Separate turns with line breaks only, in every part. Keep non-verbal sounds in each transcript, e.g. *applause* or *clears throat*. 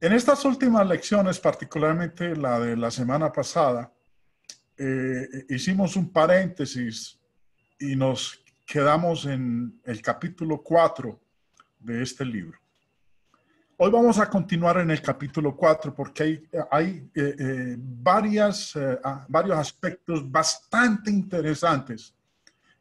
En estas últimas lecciones, particularmente la de la semana pasada, eh, hicimos un paréntesis y nos quedamos en el capítulo 4 de este libro. Hoy vamos a continuar en el capítulo 4 porque hay, eh, eh, varias, ah, varios aspectos bastante interesantes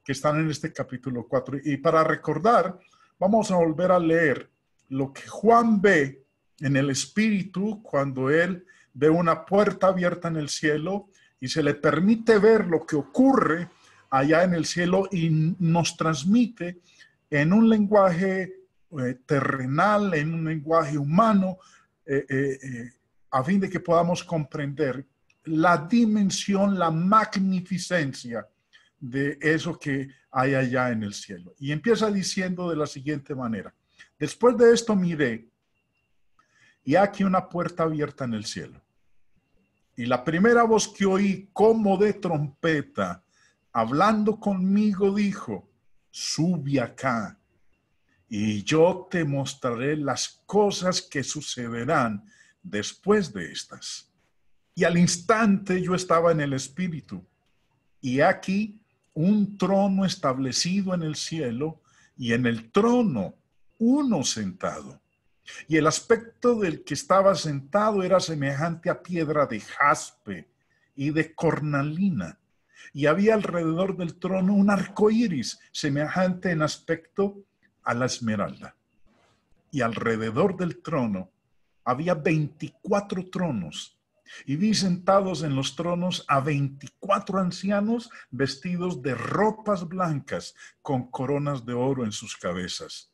que están en este capítulo 4. Y para recordar, vamos a volver a leer lo que Juan ve en el espíritu cuando él ve una puerta abierta en el cielo y se le permite ver lo que ocurre allá en el cielo y nos transmite en un lenguaje eh, terrenal, en un lenguaje humano, eh, eh, a fin de que podamos comprender la dimensión, la magnificencia de eso que hay allá en el cielo. Y empieza diciendo de la siguiente manera, después de esto miré y aquí una puerta abierta en el cielo. Y la primera voz que oí como de trompeta, hablando conmigo, dijo, sube acá y yo te mostraré las cosas que sucederán después de estas. Y al instante yo estaba en el Espíritu, y aquí un trono establecido en el cielo, y en el trono uno sentado, y el aspecto del que estaba sentado era semejante a piedra de jaspe y de cornalina. Y había alrededor del trono un arco iris, semejante en aspecto a la esmeralda. Y alrededor del trono había veinticuatro tronos. Y vi sentados en los tronos a veinticuatro ancianos vestidos de ropas blancas con coronas de oro en sus cabezas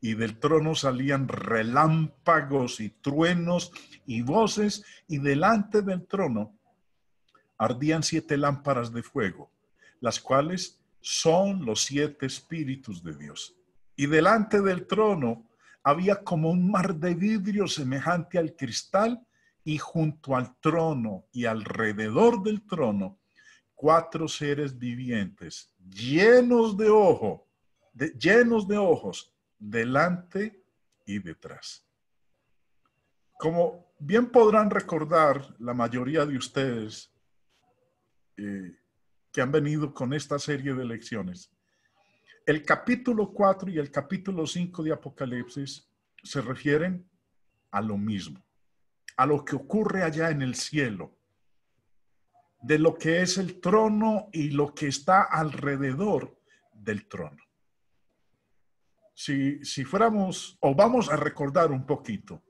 y del trono salían relámpagos y truenos y voces, y delante del trono ardían siete lámparas de fuego, las cuales son los siete espíritus de Dios. Y delante del trono había como un mar de vidrio semejante al cristal, y junto al trono y alrededor del trono, cuatro seres vivientes, llenos de ojo, llenos de ojos delante y detrás. Como bien podrán recordar la mayoría de ustedes eh, que han venido con esta serie de lecciones, el capítulo 4 y el capítulo 5 de Apocalipsis se refieren a lo mismo, a lo que ocurre allá en el cielo, de lo que es el trono y lo que está alrededor del trono si, fuéramos, o vamos a recordar un poquito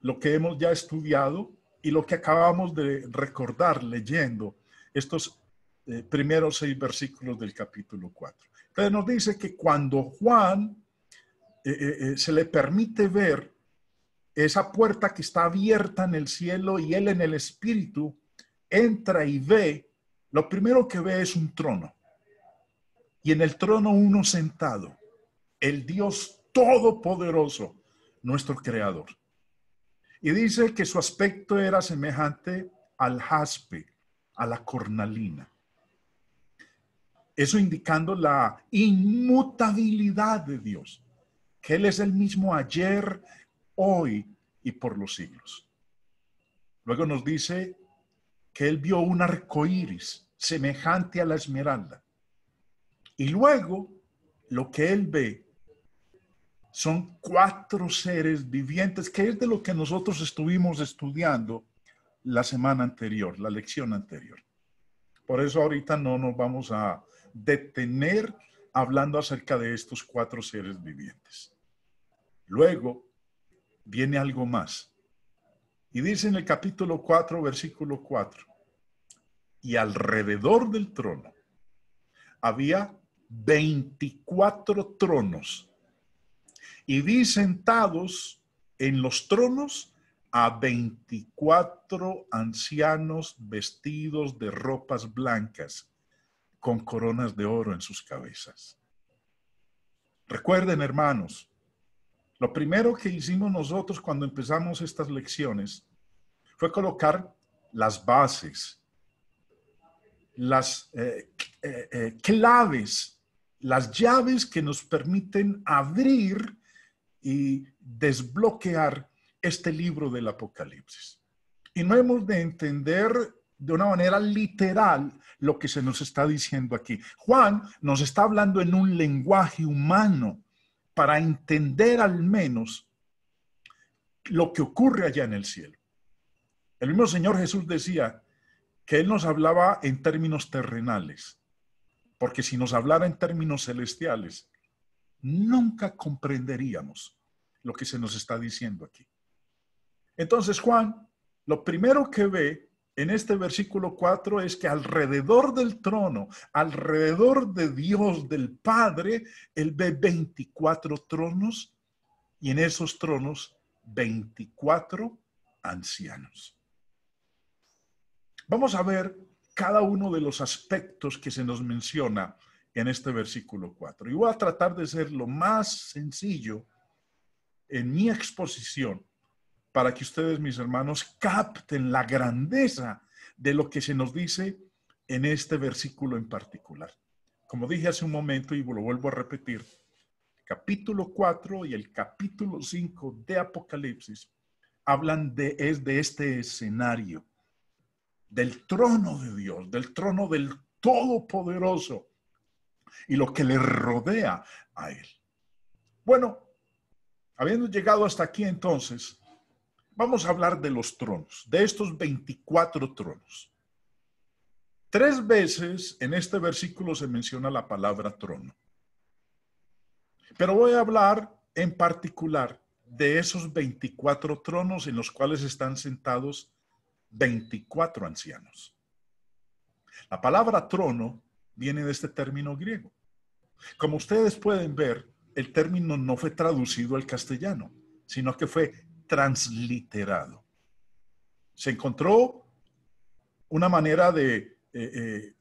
lo que hemos ya estudiado y lo que acabamos de recordar leyendo estos eh, primeros seis versículos del capítulo 4. Entonces nos dice que cuando Juan eh, eh, se le permite ver esa puerta que está abierta en el cielo y él en el espíritu entra y ve, lo primero que ve es un trono. Y en el trono uno sentado el Dios Todopoderoso, nuestro Creador. Y dice que su aspecto era semejante al jaspe, a la cornalina. Eso indicando la inmutabilidad de Dios, que Él es el mismo ayer, hoy y por los siglos. Luego nos dice que Él vio un arco iris semejante a la esmeralda. Y luego lo que Él ve son cuatro seres vivientes, que es de lo que nosotros estuvimos estudiando la semana anterior, la lección anterior. Por eso ahorita no nos vamos a detener hablando acerca de estos cuatro seres vivientes. Luego viene algo más. Y dice en el capítulo 4, versículo 4, y alrededor del trono había 24 tronos y vi sentados en los tronos a 24 ancianos vestidos de ropas blancas con coronas de oro en sus cabezas. Recuerden, hermanos, lo primero que hicimos nosotros cuando empezamos estas lecciones fue colocar las bases, las eh, eh, eh, claves las llaves que nos permiten abrir y desbloquear este libro del Apocalipsis. Y no hemos de entender de una manera literal lo que se nos está diciendo aquí. Juan nos está hablando en un lenguaje humano para entender al menos lo que ocurre allá en el cielo. El mismo Señor Jesús decía que Él nos hablaba en términos terrenales. Porque si nos hablara en términos celestiales, nunca comprenderíamos lo que se nos está diciendo aquí. Entonces Juan, lo primero que ve en este versículo 4 es que alrededor del trono, alrededor de Dios, del Padre, él ve 24 tronos y en esos tronos 24 ancianos. Vamos a ver cada uno de los aspectos que se nos menciona en este versículo 4. Y voy a tratar de ser lo más sencillo en mi exposición para que ustedes, mis hermanos, capten la grandeza de lo que se nos dice en este versículo en particular. Como dije hace un momento y lo vuelvo a repetir, capítulo 4 y el capítulo 5 de Apocalipsis hablan de, es de este escenario del trono de Dios, del trono del Todopoderoso y lo que le rodea a Él. Bueno, habiendo llegado hasta aquí entonces, vamos a hablar de los tronos, de estos 24 tronos. Tres veces en este versículo se menciona la palabra trono. Pero voy a hablar en particular de esos 24 tronos en los cuales están sentados 24 ancianos. La palabra trono viene de este término griego. Como ustedes pueden ver, el término no fue traducido al castellano, sino que fue transliterado. Se encontró una manera de eh, eh,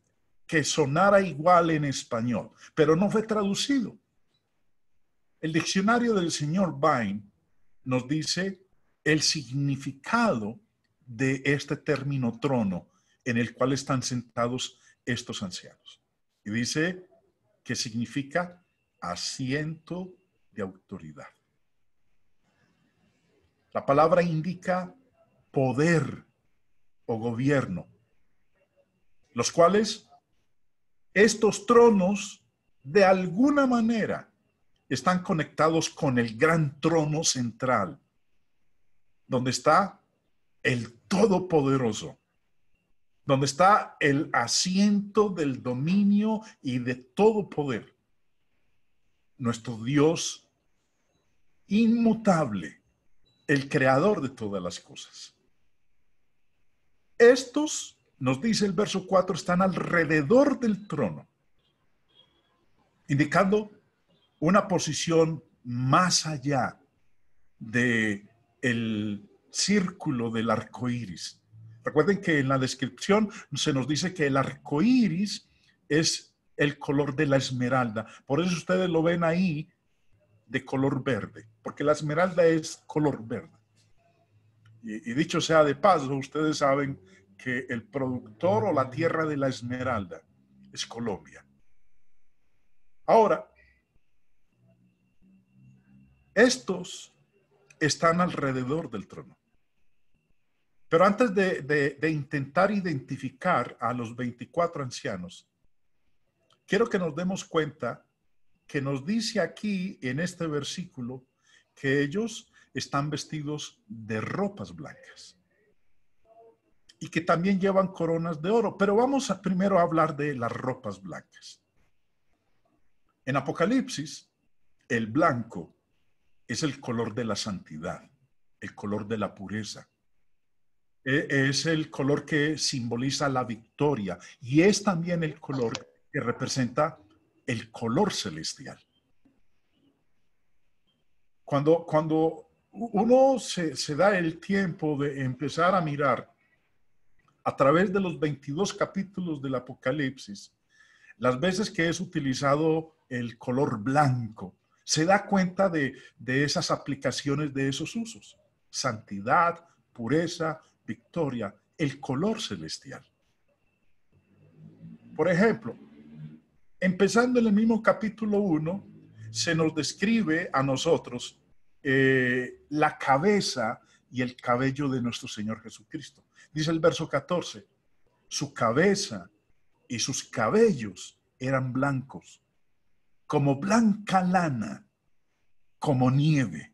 que sonara igual en español, pero no fue traducido. El diccionario del señor Bain nos dice el significado de este término trono en el cual están sentados estos ancianos. Y dice que significa asiento de autoridad. La palabra indica poder o gobierno, los cuales estos tronos de alguna manera están conectados con el gran trono central, donde está el Todopoderoso, donde está el asiento del dominio y de todo poder. Nuestro Dios inmutable, el creador de todas las cosas. Estos, nos dice el verso 4, están alrededor del trono, indicando una posición más allá de el círculo del arco iris. Recuerden que en la descripción se nos dice que el arco iris es el color de la esmeralda. Por eso ustedes lo ven ahí de color verde, porque la esmeralda es color verde. Y, y, dicho sea de paso, ustedes saben que el productor o la tierra de la esmeralda es Colombia. Ahora, estos están alrededor del trono. Pero antes de, intentar identificar a los 24 ancianos, quiero que nos demos cuenta que nos dice aquí en este versículo que ellos están vestidos de ropas blancas y que también llevan coronas de oro. Pero vamos primero a hablar de las ropas blancas. En Apocalipsis, el blanco es el color de la santidad, el color de la pureza, e, es el color que simboliza la victoria y es también el color que representa el color celestial. Cuando, uno se, da el tiempo de empezar a mirar a través de los 22 capítulos del Apocalipsis, las veces que es utilizado el color blanco, se da cuenta de, de esas aplicaciones, de esos usos. Santidad, pureza, victoria, el color celestial. Por ejemplo, empezando en el mismo capítulo 1, se nos describe a nosotros eh, la cabeza y el cabello de nuestro Señor Jesucristo. Dice el verso 14, su cabeza y sus cabellos eran blancos, como blanca lana, como nieve.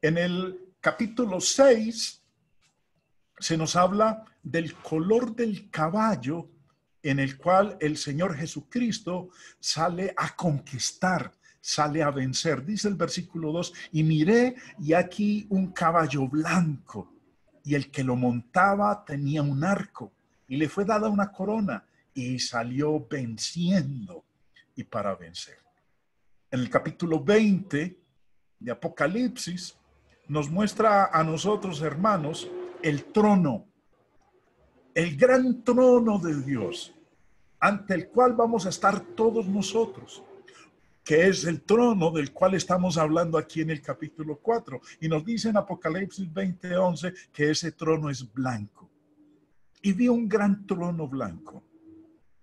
En el capítulo 6 se nos habla del color del caballo en el cual el Señor Jesucristo sale a conquistar, sale a vencer. Dice el versículo 2, y miré y aquí un caballo blanco, y el que lo montaba tenía un arco, y le fue dada una corona, y salió venciendo y para vencer. En el capítulo 20 de Apocalipsis nos muestra a nosotros, hermanos, el trono, el gran trono de Dios, ante el cual vamos a estar todos nosotros, que es el trono del cual estamos hablando aquí en el capítulo 4. Y nos dice en Apocalipsis 20:11 que ese trono es blanco. Y vi un gran trono blanco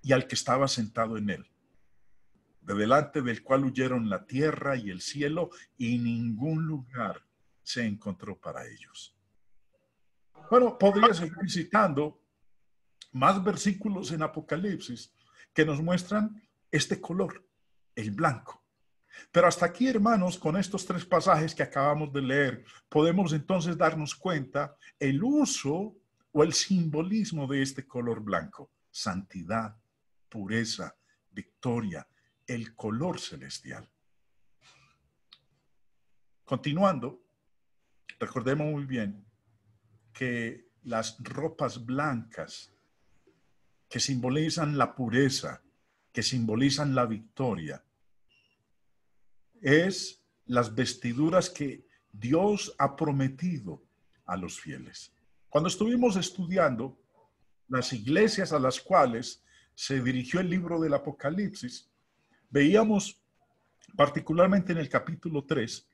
y al que estaba sentado en él de delante del cual huyeron la tierra y el cielo, y ningún lugar se encontró para ellos. Bueno, podría seguir citando más versículos en Apocalipsis que nos muestran este color, el blanco. Pero hasta aquí, hermanos, con estos tres pasajes que acabamos de leer, podemos entonces darnos cuenta el uso o el simbolismo de este color blanco. Santidad, pureza, victoria, el color celestial. Continuando, recordemos muy bien que las ropas blancas, que simbolizan la pureza, que simbolizan la victoria, es las vestiduras que Dios ha prometido a los fieles. Cuando estuvimos estudiando las iglesias a las cuales se dirigió el libro del Apocalipsis, veíamos particularmente en el capítulo 3,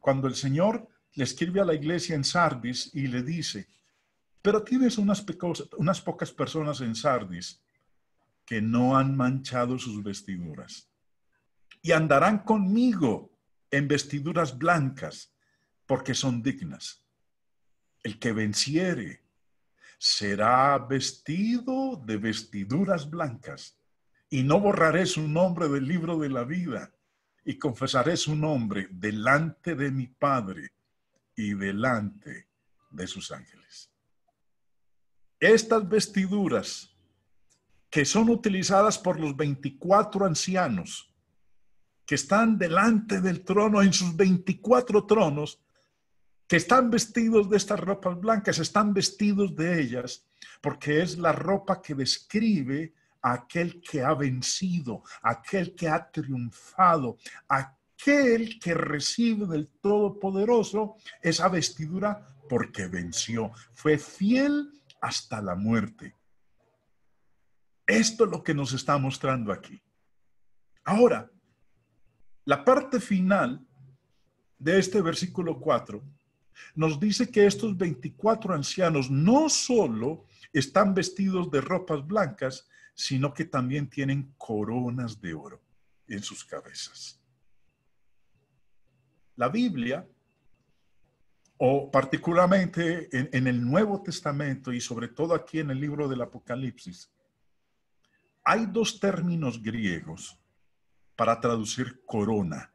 cuando el Señor le escribe a la iglesia en Sardis y le dice, pero tienes unas, unas pocas personas en Sardis que no han manchado sus vestiduras y andarán conmigo en vestiduras blancas porque son dignas. El que venciere será vestido de vestiduras blancas y no borraré su nombre del libro de la vida y confesaré su nombre delante de mi Padre y delante de sus ángeles. Estas vestiduras que son utilizadas por los 24 ancianos que están delante del trono, en sus 24 tronos, que están vestidos de estas ropas blancas, están vestidos de ellas, porque es la ropa que describe a aquel que ha vencido, aquel que ha triunfado, a que el que recibe del Todopoderoso esa vestidura porque venció, fue fiel hasta la muerte. Esto es lo que nos está mostrando aquí. Ahora, la parte final de este versículo 4 nos dice que estos 24 ancianos no solo están vestidos de ropas blancas, sino que también tienen coronas de oro en sus cabezas la Biblia, o particularmente en, el Nuevo Testamento y sobre todo aquí en el libro del Apocalipsis, hay dos términos griegos para traducir corona.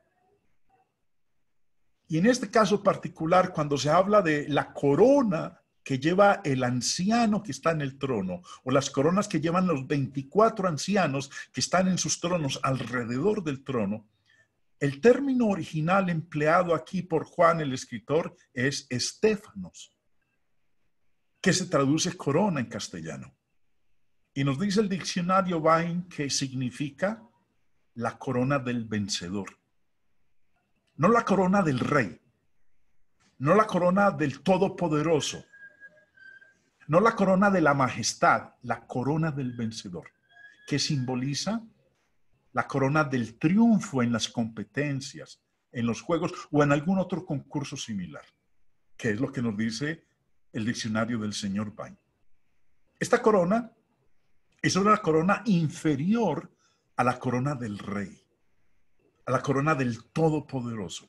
Y en este caso particular, cuando se habla de la corona que lleva el anciano que está en el trono, o las coronas que llevan los 24 ancianos que están en sus tronos alrededor del trono, el término original empleado aquí por Juan el escritor es Estefanos, que se traduce corona en castellano. Y nos dice el diccionario Bain que significa la corona del vencedor. No la corona del rey, no la corona del todopoderoso, no la corona de la majestad, la corona del vencedor, que simboliza la corona del triunfo en las competencias, en los juegos o en algún otro concurso similar, que es lo que nos dice el diccionario del señor Bain. Esta corona es una corona inferior a la corona del rey, a la corona del todopoderoso.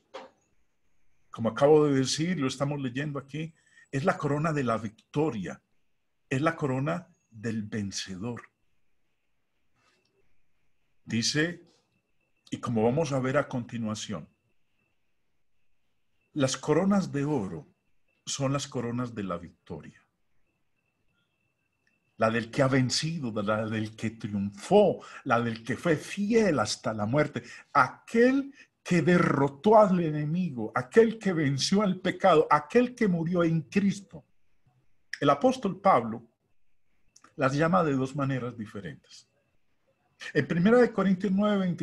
Como acabo de decir, lo estamos leyendo aquí, es la corona de la victoria, es la corona del vencedor. Dice, y como vamos a ver a continuación, las coronas de oro son las coronas de la victoria. La del que ha vencido, la del que triunfó, la del que fue fiel hasta la muerte. Aquel que derrotó al enemigo, aquel que venció al pecado, aquel que murió en Cristo. El apóstol Pablo las llama de dos maneras diferentes. En de Corintios nueve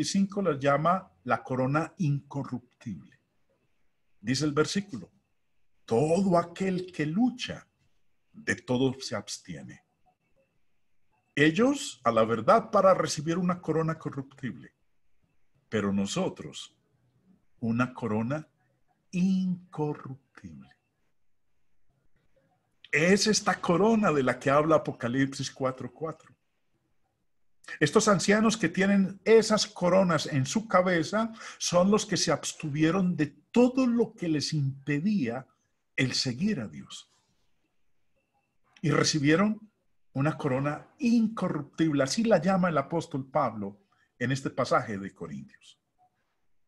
la llama la corona incorruptible. Dice el versículo, todo aquel que lucha, de todo se abstiene. Ellos, a la verdad, para recibir una corona corruptible, pero nosotros, una corona incorruptible. Es esta corona de la que habla Apocalipsis 4.4. Estos ancianos que tienen esas coronas en su cabeza son los que se abstuvieron de todo lo que les impedía el seguir a Dios. Y recibieron una corona incorruptible, así la llama el apóstol Pablo en este pasaje de Corintios.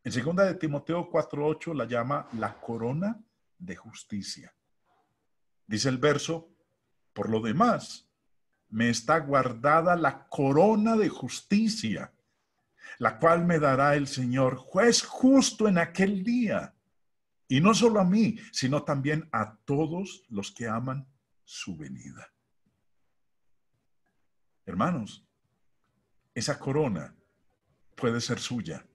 En segunda de Timoteo 4:8 la llama la corona de justicia. Dice el verso, por lo demás, me está guardada la corona de justicia, la cual me dará el Señor, juez justo en aquel día. Y no solo a mí, sino también a todos los que aman su venida. Hermanos, esa corona puede ser suya,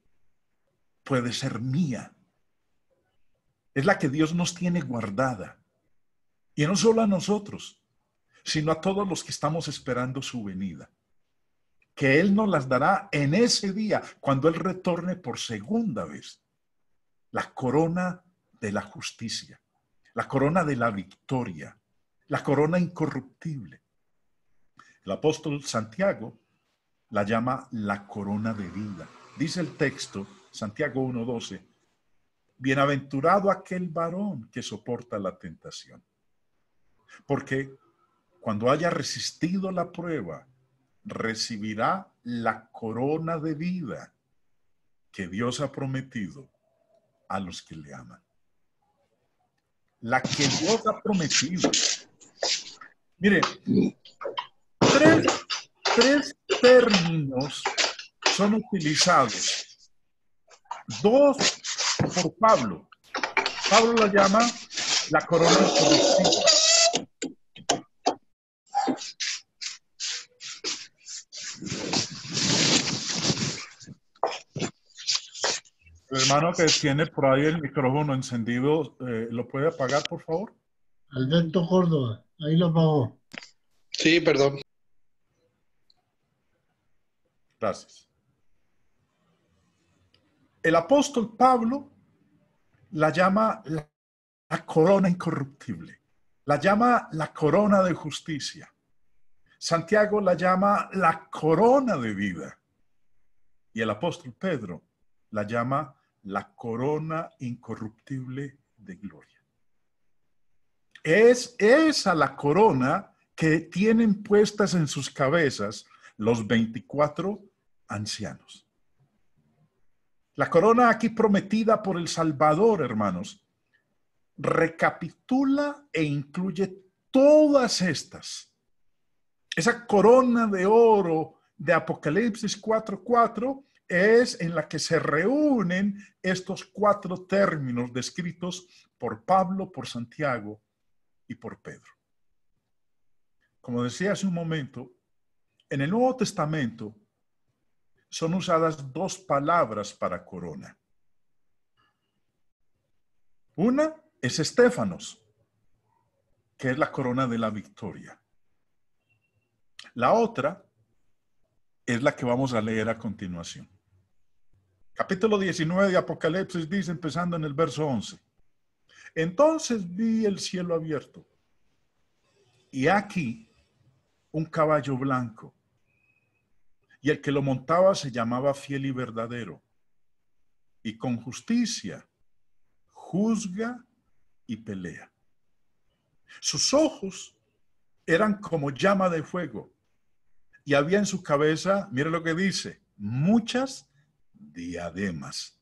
puede ser mía. Es la que Dios nos tiene guardada. Y no solo a nosotros, sino a todos los que estamos esperando su venida, que Él nos las dará en ese día, cuando Él retorne por segunda vez, la corona de la justicia, la corona de la victoria, la corona incorruptible. El apóstol Santiago la llama la corona de vida. Dice el texto, Santiago 1.12, bienaventurado aquel varón que soporta la tentación, porque cuando haya resistido la prueba, recibirá la corona de vida que Dios ha prometido a los que le aman. La que Dios ha prometido. Mire, tres, términos son utilizados. Dos por Pablo. Pablo la llama la corona vida hermano que tiene por ahí el micrófono encendido, eh, ¿lo puede apagar, por favor? Alberto Córdoba, ahí lo apagó. Sí, perdón. Gracias. El apóstol Pablo la llama la, la corona incorruptible, la llama la corona de justicia. Santiago la llama la corona de vida. Y el apóstol Pedro la llama la corona incorruptible de gloria. Es esa la corona que tienen puestas en sus cabezas los 24 ancianos. La corona aquí prometida por el Salvador, hermanos, recapitula e incluye todas estas. Esa corona de oro de Apocalipsis 4:4 es en la que se reúnen estos cuatro términos descritos por Pablo, por Santiago y por Pedro. Como decía hace un momento, en el Nuevo Testamento son usadas dos palabras para corona. Una es Estéfanos, que es la corona de la victoria. La otra es la que vamos a leer a continuación. Capítulo 19 de Apocalipsis dice, empezando en el verso 11. Entonces vi el cielo abierto y aquí un caballo blanco. Y el que lo montaba se llamaba fiel y verdadero. Y con justicia juzga y pelea. Sus ojos eran como llama de fuego. Y había en su cabeza, mire lo que dice, muchas diademas.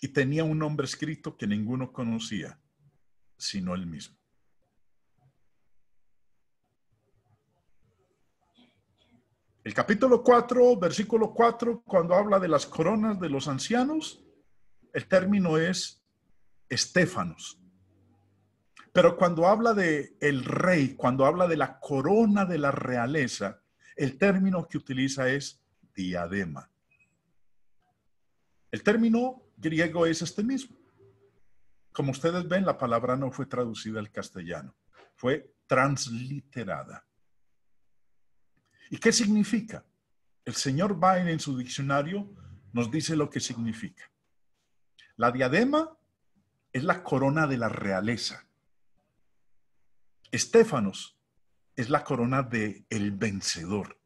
Y tenía un nombre escrito que ninguno conocía, sino él mismo. El capítulo 4, versículo 4, cuando habla de las coronas de los ancianos, el término es estéfanos. Pero cuando habla de el rey, cuando habla de la corona de la realeza, el término que utiliza es diadema. El término griego es este mismo. Como ustedes ven, la palabra no fue traducida al castellano, fue transliterada. ¿Y qué significa? El señor Bain en su diccionario nos dice lo que significa. La diadema es la corona de la realeza. Estefanos es la corona del el vencedor.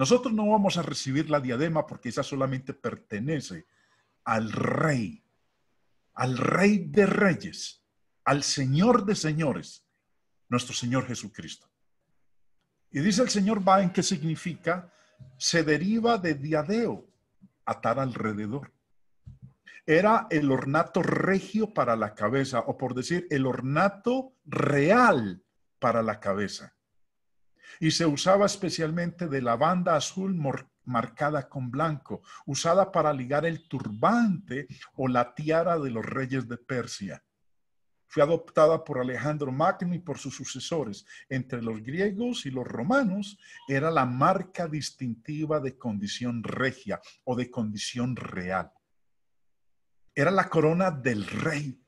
Nosotros no vamos a recibir la diadema porque esa solamente pertenece al rey, al rey de reyes, al señor de señores, nuestro Señor Jesucristo. Y dice el señor en qué significa, se deriva de diadeo, atar alrededor. Era el ornato regio para la cabeza, o por decir, el ornato real para la cabeza y se usaba especialmente de la banda azul marcada con blanco, usada para ligar el turbante o la tiara de los reyes de Persia. Fue adoptada por Alejandro Magno y por sus sucesores. Entre los griegos y los romanos era la marca distintiva de condición regia o de condición real. Era la corona del rey.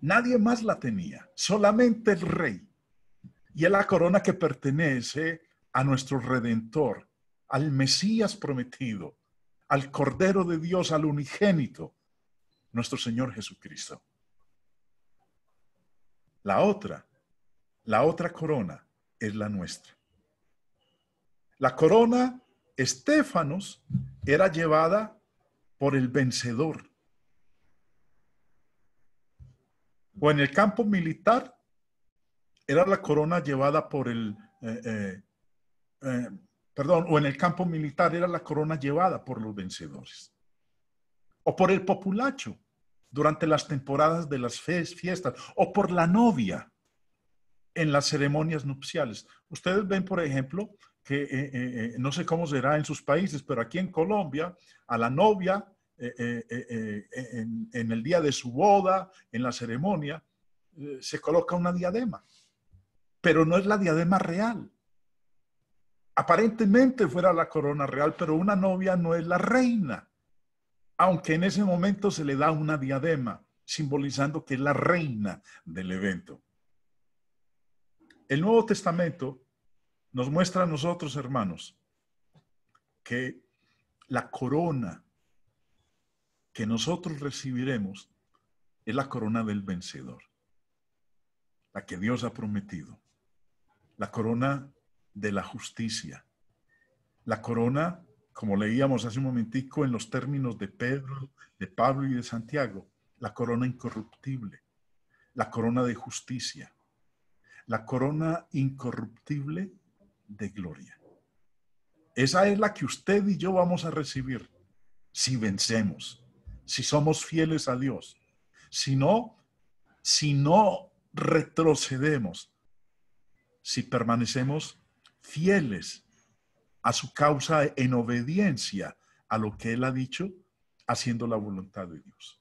Nadie más la tenía, solamente el rey. Y es la corona que pertenece a nuestro Redentor, al Mesías prometido, al Cordero de Dios, al unigénito, nuestro Señor Jesucristo. La otra, la otra corona es la nuestra. La corona Estéfanos era llevada por el vencedor. O en el campo militar, era la corona llevada por el, eh, eh, eh, perdón, o en el campo militar era la corona llevada por los vencedores. O por el populacho durante las temporadas de las fiestas, o por la novia en las ceremonias nupciales. Ustedes ven, por ejemplo, que no sé cómo será en sus países, pero aquí en Colombia, a la novia en, el día de su boda, en la ceremonia, se coloca una diadema pero no es la diadema real. Aparentemente fuera la corona real, pero una novia no es la reina, aunque en ese momento se le da una diadema, simbolizando que es la reina del evento. El Nuevo Testamento nos muestra a nosotros, hermanos, que la corona que nosotros recibiremos es la corona del vencedor, la que Dios ha prometido la corona de la justicia. La corona, como leíamos hace un momentico en los términos de Pedro, de Pablo y de Santiago, la corona incorruptible, la corona de justicia, la corona incorruptible de gloria. Esa es la que usted y yo vamos a recibir si vencemos, si somos fieles a Dios. Si no, si no retrocedemos, si permanecemos fieles a su causa en obediencia a lo que Él ha dicho, haciendo la voluntad de Dios.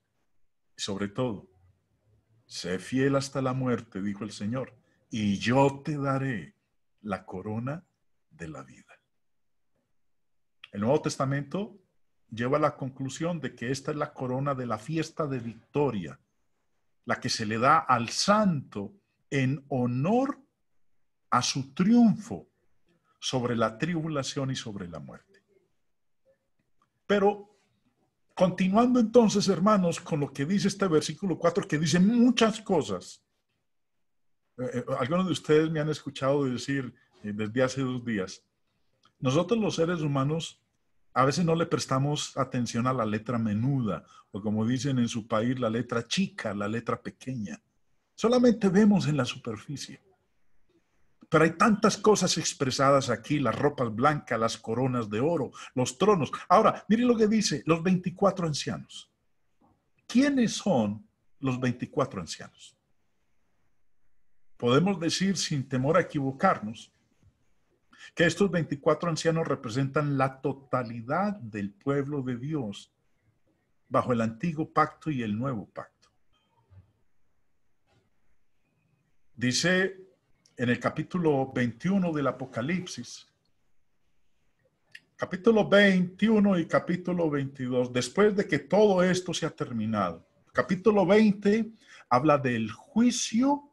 sobre todo, sé fiel hasta la muerte, dijo el Señor, y yo te daré la corona de la vida. El Nuevo Testamento lleva a la conclusión de que esta es la corona de la fiesta de victoria, la que se le da al santo en honor a su triunfo sobre la tribulación y sobre la muerte. Pero continuando entonces, hermanos, con lo que dice este versículo 4, que dice muchas cosas. Eh, eh, algunos de ustedes me han escuchado decir eh, desde hace dos días, nosotros los seres humanos a veces no le prestamos atención a la letra menuda, o como dicen en su país, la letra chica, la letra pequeña. Solamente vemos en la superficie. Pero hay tantas cosas expresadas aquí, las ropas blancas, las coronas de oro, los tronos. Ahora, miren lo que dice, los 24 ancianos. ¿Quiénes son los 24 ancianos? Podemos decir sin temor a equivocarnos que estos 24 ancianos representan la totalidad del pueblo de Dios bajo el antiguo pacto y el nuevo pacto. Dice en el capítulo 21 del Apocalipsis. Capítulo 21 y capítulo 22, después de que todo esto se ha terminado. Capítulo 20 habla del juicio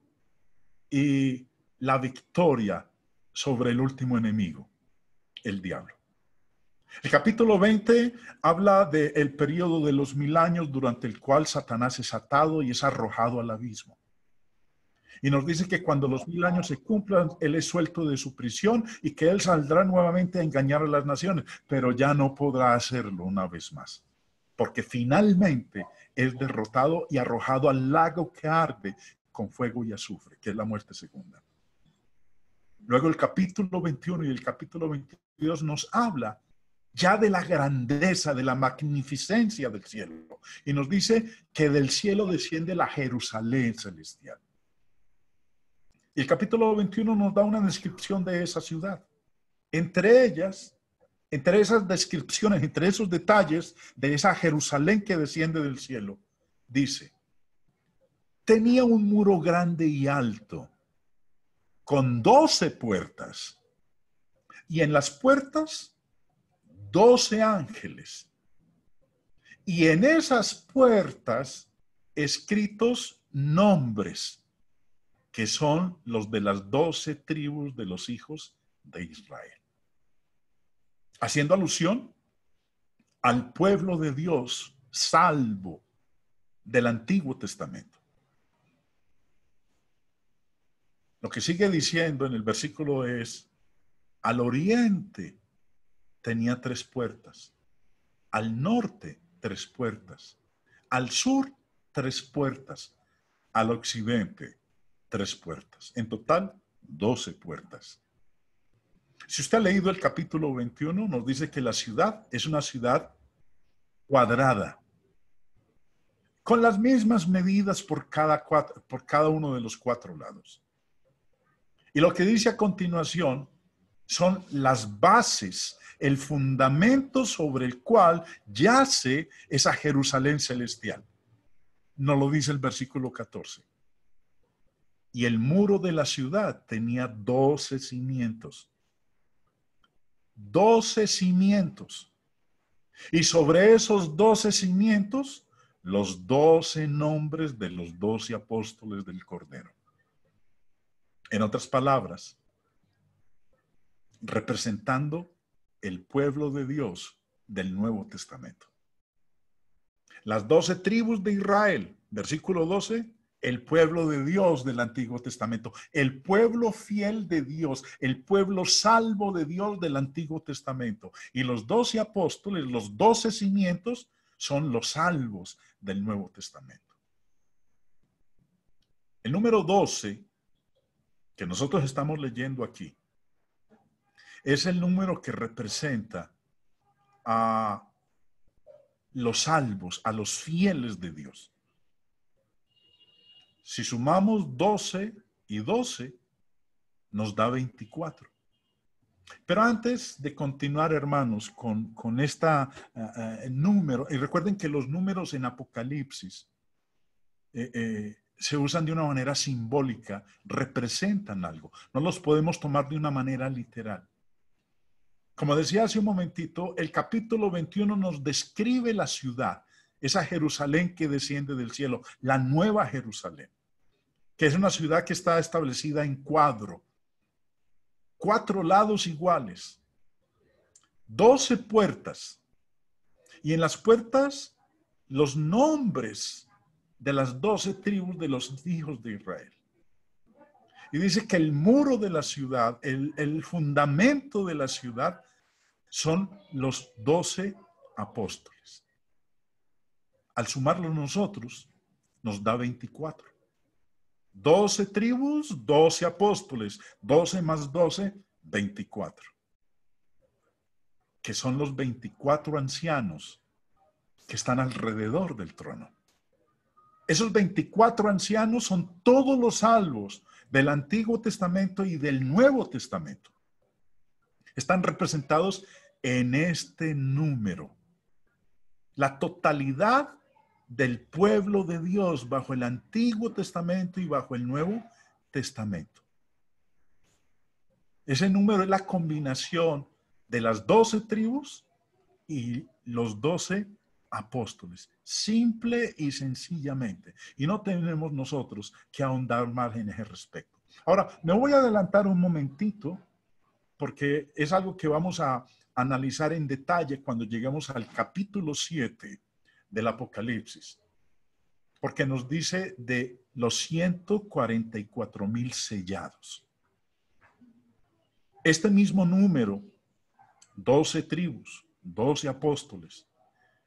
y la victoria sobre el último enemigo, el diablo. El capítulo 20 habla del periodo de los mil años durante el cual Satanás es atado y es arrojado al abismo y nos dice que cuando los mil años se cumplan, Él es suelto de su prisión y que Él saldrá nuevamente a engañar a las naciones, pero ya no podrá hacerlo una vez más, porque finalmente es derrotado y arrojado al lago que arde con fuego y azufre, que es la muerte segunda. Luego el capítulo 21 y el capítulo 22 nos habla ya de la grandeza, de la magnificencia del cielo. Y nos dice que del cielo desciende la Jerusalén celestial. Y el capítulo 21 nos da una descripción de esa ciudad. Entre ellas, entre esas descripciones, entre esos detalles de esa Jerusalén que desciende del cielo, dice, tenía un muro grande y alto, con doce puertas, y en las puertas doce ángeles, y en esas puertas escritos nombres que son los de las doce tribus de los hijos de Israel. Haciendo alusión al pueblo de Dios salvo del Antiguo Testamento. Lo que sigue diciendo en el versículo es, al oriente tenía tres puertas, al norte tres puertas, al sur tres puertas, al occidente tres puertas. En total, doce puertas. Si usted ha leído el capítulo 21, nos dice que la ciudad es una ciudad cuadrada, con las mismas medidas por cada, por cada uno de los cuatro lados. Y lo que dice a continuación son las bases, el fundamento sobre el cual yace esa Jerusalén celestial. Nos lo dice el versículo 14 y el muro de la ciudad tenía doce cimientos. Doce cimientos. Y sobre esos doce cimientos, los doce nombres de los doce apóstoles del Cordero. En otras palabras, representando el pueblo de Dios del Nuevo Testamento. Las doce tribus de Israel, versículo 12, el pueblo de Dios del Antiguo Testamento, el pueblo fiel de Dios, el pueblo salvo de Dios del Antiguo Testamento. Y los doce apóstoles, los doce cimientos, son los salvos del Nuevo Testamento. El número doce, que nosotros estamos leyendo aquí es el número que representa a los salvos, a los fieles de Dios. Si sumamos 12 y 12, nos da 24. Pero antes de continuar, hermanos, con, este número, y recuerden que los números en Apocalipsis eh, se usan de una manera simbólica, representan algo, no los podemos tomar de una manera literal. Como decía hace un momentito, el capítulo 21 nos describe la ciudad, esa Jerusalén que desciende del cielo, la nueva Jerusalén que es una ciudad que está establecida en cuadro. Cuatro lados iguales, doce puertas, y en las puertas los nombres de las doce tribus de los hijos de Israel. Y dice que el muro de la ciudad, el, fundamento de la ciudad, son los doce apóstoles. Al sumarlos nosotros, nos da 24. 12 tribus, 12 apóstoles, 12 más 12, 24. Que son los 24 ancianos que están alrededor del trono. Esos 24 ancianos son todos los salvos del Antiguo Testamento y del Nuevo Testamento. Están representados en este número. La totalidad del pueblo de Dios bajo el Antiguo Testamento y bajo el Nuevo Testamento. Ese número es la combinación de las doce tribus y los doce apóstoles, simple y sencillamente. Y no tenemos nosotros que ahondar más en ese respecto. Ahora, me voy a adelantar un momentito porque es algo que vamos a analizar en detalle cuando lleguemos al capítulo 7 del Apocalipsis, porque nos dice de los 144 mil sellados. Este mismo número, 12 tribus, 12 apóstoles,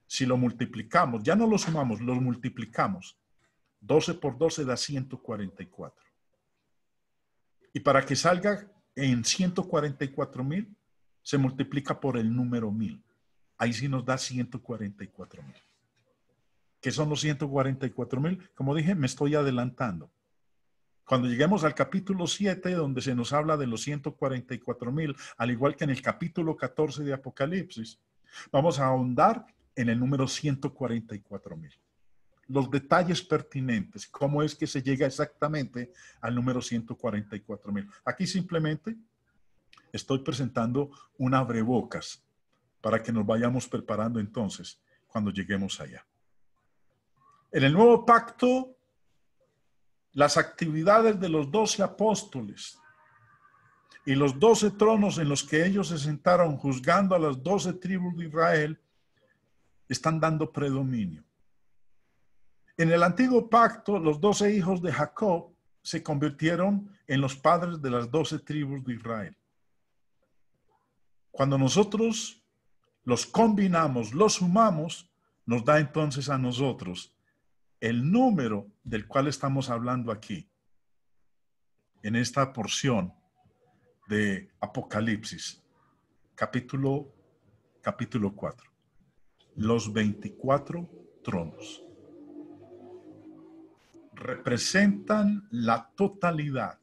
si lo multiplicamos, ya no lo sumamos, lo multiplicamos, 12 por 12 da 144. Y para que salga en 144 mil, se multiplica por el número 1.000. Ahí sí nos da 144 mil que son los 144 mil. Como dije, me estoy adelantando. Cuando lleguemos al capítulo 7, donde se nos habla de los 144 mil, al igual que en el capítulo 14 de Apocalipsis, vamos a ahondar en el número 144 mil. Los detalles pertinentes, cómo es que se llega exactamente al número 144 mil. Aquí simplemente estoy presentando un abrebocas para que nos vayamos preparando entonces cuando lleguemos allá. En el nuevo pacto, las actividades de los doce apóstoles y los doce tronos en los que ellos se sentaron juzgando a las doce tribus de Israel están dando predominio. En el antiguo pacto, los doce hijos de Jacob se convirtieron en los padres de las doce tribus de Israel. Cuando nosotros los combinamos, los sumamos, nos da entonces a nosotros el número del cual estamos hablando aquí, en esta porción de Apocalipsis, capítulo, capítulo 4, los 24 tronos representan la totalidad.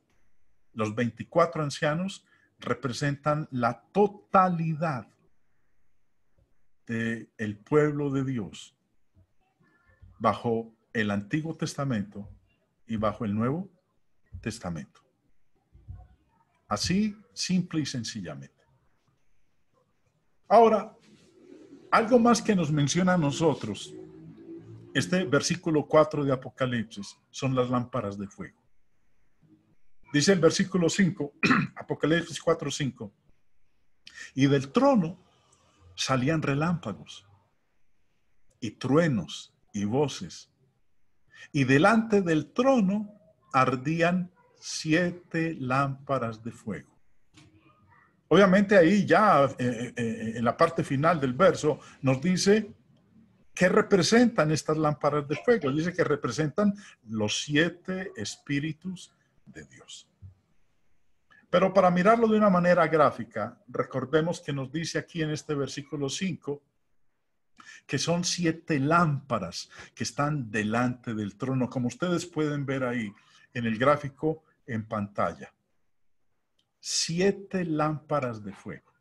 Los 24 ancianos representan la totalidad del el pueblo de Dios bajo el Antiguo Testamento y bajo el Nuevo Testamento. Así, simple y sencillamente. Ahora, algo más que nos menciona a nosotros, este versículo 4 de Apocalipsis, son las lámparas de fuego. Dice el versículo 5, *clears throat* Apocalipsis 4, 5, y del trono salían relámpagos y truenos y voces y delante del trono ardían siete lámparas de fuego. Obviamente ahí ya eh, eh, eh, en la parte final del verso nos dice qué representan estas lámparas de fuego. Dice que representan los siete espíritus de Dios. Pero para mirarlo de una manera gráfica, recordemos que nos dice aquí en este versículo 5 que son siete lámparas que están delante del trono, como ustedes pueden ver ahí en el gráfico en pantalla. Siete lámparas de fuego.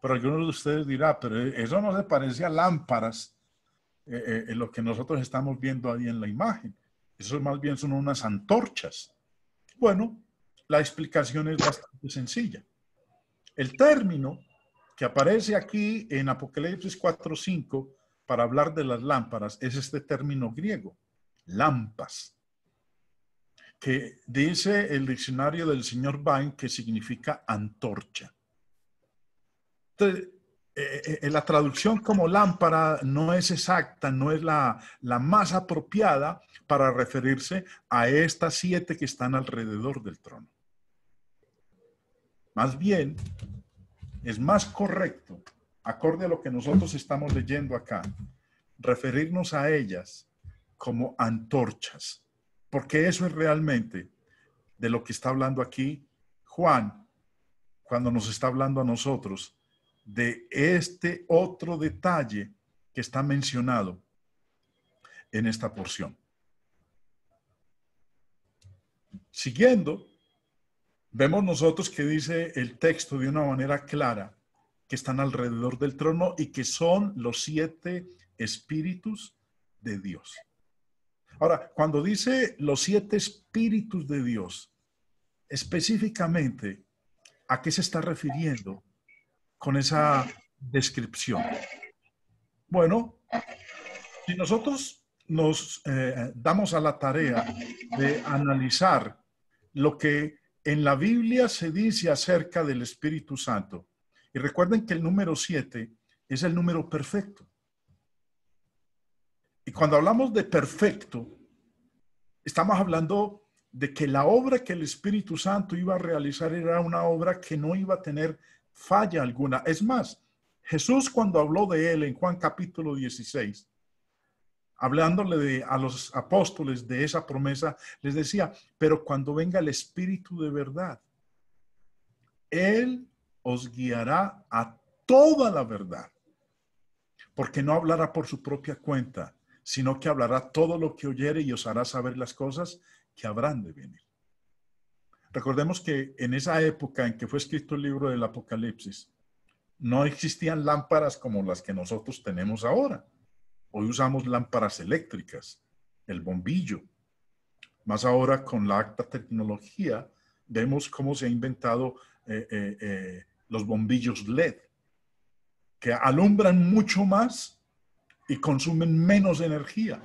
Pero algunos de ustedes dirá, ah, pero eso no se parece a lámparas, eh, eh lo que nosotros estamos viendo ahí en la imagen. Eso más bien son unas antorchas. Bueno, la explicación es bastante sencilla. El término que aparece aquí en Apocalipsis 4.5 para hablar de las lámparas es este término griego, lampas, que dice el diccionario del señor Bain que significa antorcha. Entonces, eh, eh, eh, la traducción como lámpara no es exacta, no es la, más apropiada para referirse a estas siete que están alrededor del trono. Más bien, es más correcto, acorde a lo que nosotros estamos leyendo acá, referirnos a ellas como antorchas, porque eso es realmente de lo que está hablando aquí Juan cuando nos está hablando a nosotros de este otro detalle que está mencionado en esta porción. Siguiendo, Vemos nosotros que dice el texto de una manera clara que están alrededor del trono y que son los siete espíritus de Dios. Ahora, cuando dice los siete espíritus de Dios, específicamente, ¿a qué se está refiriendo con esa descripción? Bueno, si nosotros nos eh, damos a la tarea de analizar lo que en la Biblia se dice acerca del Espíritu Santo. Y recuerden que el número 7 es el número perfecto. Y cuando hablamos de perfecto, estamos hablando de que la obra que el Espíritu Santo iba a realizar era una obra que no iba a tener falla alguna. Es más, Jesús cuando habló de él en Juan capítulo 16, hablándole a los apóstoles de esa promesa, les decía, pero cuando venga el Espíritu de verdad, Él os guiará a toda la verdad, porque no hablará por su propia cuenta, sino que hablará todo lo que oyere y os hará saber las cosas que habrán de venir. Recordemos que en esa época en que fue escrito el libro del Apocalipsis, no existían lámparas como las que nosotros tenemos ahora. Hoy usamos lámparas eléctricas, el bombillo. Más ahora con la alta tecnología vemos cómo se han inventado eh, eh, eh, los bombillos LED, que alumbran mucho más y consumen menos energía.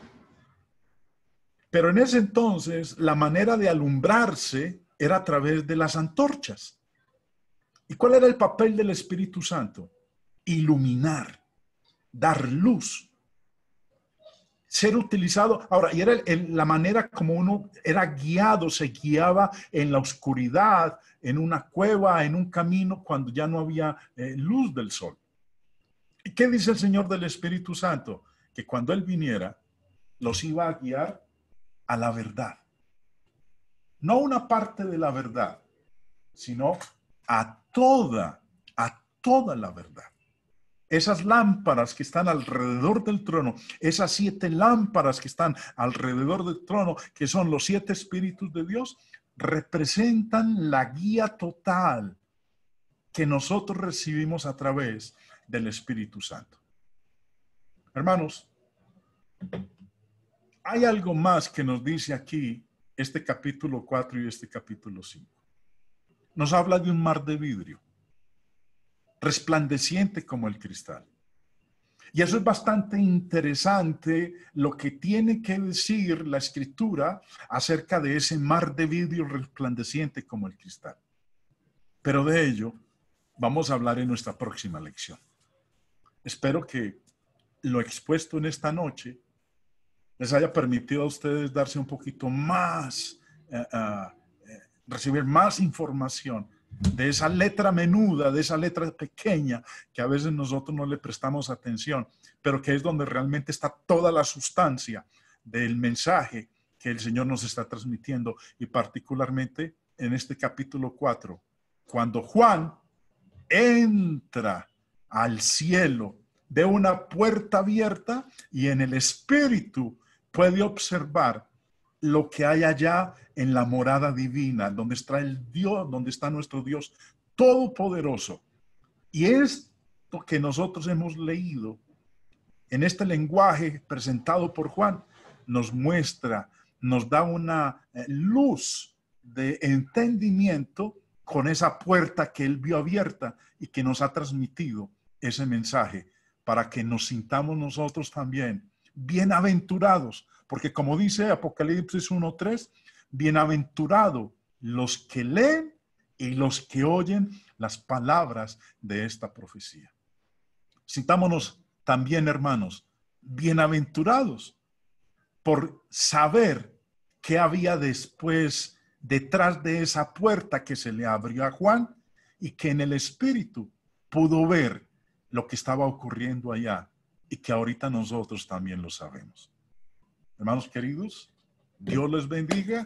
Pero en ese entonces la manera de alumbrarse era a través de las antorchas. ¿Y cuál era el papel del Espíritu Santo? Iluminar, dar luz ser utilizado. Ahora, y era la manera como uno era guiado, se guiaba en la oscuridad, en una cueva, en un camino, cuando ya no había eh, luz del sol. ¿Y qué dice el Señor del Espíritu Santo? Que cuando Él viniera, los iba a guiar a la verdad. No una parte de la verdad, sino a toda, a toda la verdad. Esas lámparas que están alrededor del trono, esas siete lámparas que están alrededor del trono, que son los siete espíritus de Dios, representan la guía total que nosotros recibimos a través del Espíritu Santo. Hermanos, hay algo más que nos dice aquí este capítulo 4 y este capítulo 5. Nos habla de un mar de vidrio resplandeciente como el cristal. Y eso es bastante interesante lo que tiene que decir la escritura acerca de ese mar de vidrio resplandeciente como el cristal. Pero de ello vamos a hablar en nuestra próxima lección. Espero que lo expuesto en esta noche les haya permitido a ustedes darse un poquito más, eh, ah, eh, recibir más información de esa letra menuda, de esa letra pequeña, que a veces nosotros no le prestamos atención, pero que es donde realmente está toda la sustancia del mensaje que el Señor nos está transmitiendo, y particularmente en este capítulo 4, cuando Juan entra al cielo de una puerta abierta y en el espíritu puede observar lo que hay allá en la morada divina, donde está el Dios, donde está nuestro Dios todopoderoso. Y es lo que nosotros hemos leído en este lenguaje presentado por Juan nos muestra, nos da una eh, luz de entendimiento con esa puerta que él vio abierta y que nos ha transmitido ese mensaje para que nos sintamos nosotros también bienaventurados porque como dice Apocalipsis 1.3, bienaventurado los que leen y los que oyen las palabras de esta profecía. Sintámonos también, hermanos, bienaventurados por saber qué había después detrás de esa puerta que se le abrió a Juan y que en el espíritu pudo ver lo que estaba ocurriendo allá y que ahorita nosotros también lo sabemos. Hermanos queridos, Dios les bendiga